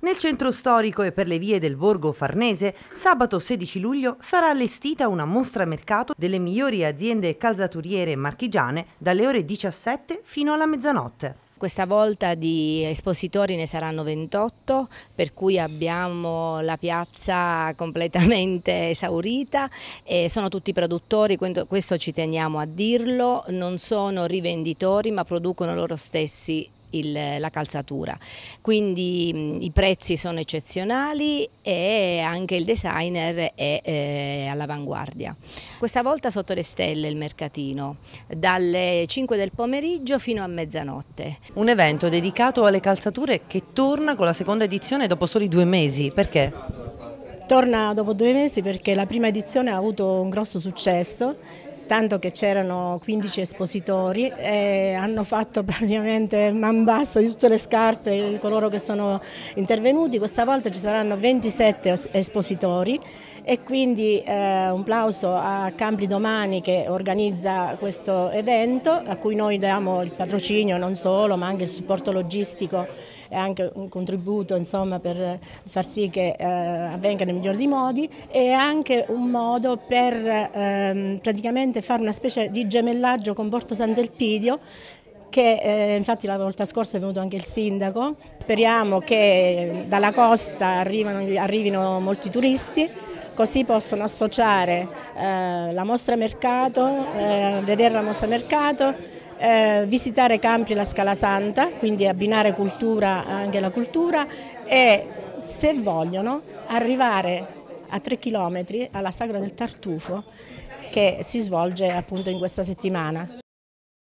Nel centro storico e per le vie del borgo farnese, sabato 16 luglio sarà allestita una mostra mercato delle migliori aziende calzaturiere marchigiane dalle ore 17 fino alla mezzanotte. Questa volta di espositori ne saranno 28, per cui abbiamo la piazza completamente esaurita, sono tutti produttori, questo ci teniamo a dirlo, non sono rivenditori ma producono loro stessi il, la calzatura. Quindi mh, i prezzi sono eccezionali e anche il designer è eh, all'avanguardia. Questa volta sotto le stelle il mercatino, dalle 5 del pomeriggio fino a mezzanotte. Un evento dedicato alle calzature che torna con la seconda edizione dopo soli due mesi, perché? Torna dopo due mesi perché la prima edizione ha avuto un grosso successo tanto che c'erano 15 espositori e hanno fatto praticamente man basso di tutte le scarpe coloro che sono intervenuti. Questa volta ci saranno 27 espositori e quindi eh, un plauso a Campi Domani che organizza questo evento a cui noi diamo il patrocinio non solo ma anche il supporto logistico è anche un contributo insomma, per far sì che eh, avvenga nel miglior dei modi e anche un modo per ehm, praticamente fare una specie di gemellaggio con Porto Sant'Elpidio che eh, infatti la volta scorsa è venuto anche il sindaco, speriamo che dalla costa arrivano, arrivino molti turisti così possono associare eh, la mostra mercato, eh, vedere la mostra mercato eh, visitare Campi e la Scala Santa, quindi abbinare cultura anche alla cultura e se vogliono arrivare a 3 km alla Sagra del Tartufo che si svolge appunto in questa settimana.